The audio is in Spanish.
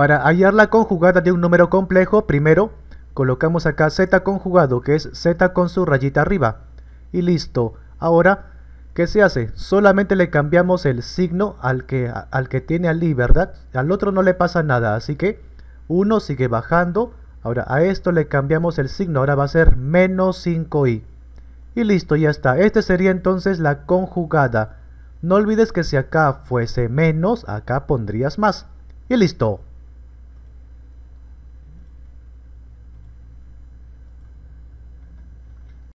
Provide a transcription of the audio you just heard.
Para hallar la conjugada de un número complejo, primero colocamos acá z conjugado, que es z con su rayita arriba. Y listo. Ahora, ¿qué se hace? Solamente le cambiamos el signo al que, al que tiene ¿verdad? Al otro no le pasa nada, así que uno sigue bajando. Ahora, a esto le cambiamos el signo, ahora va a ser menos 5i. Y listo, ya está. Este sería entonces la conjugada. No olvides que si acá fuese menos, acá pondrías más. Y listo.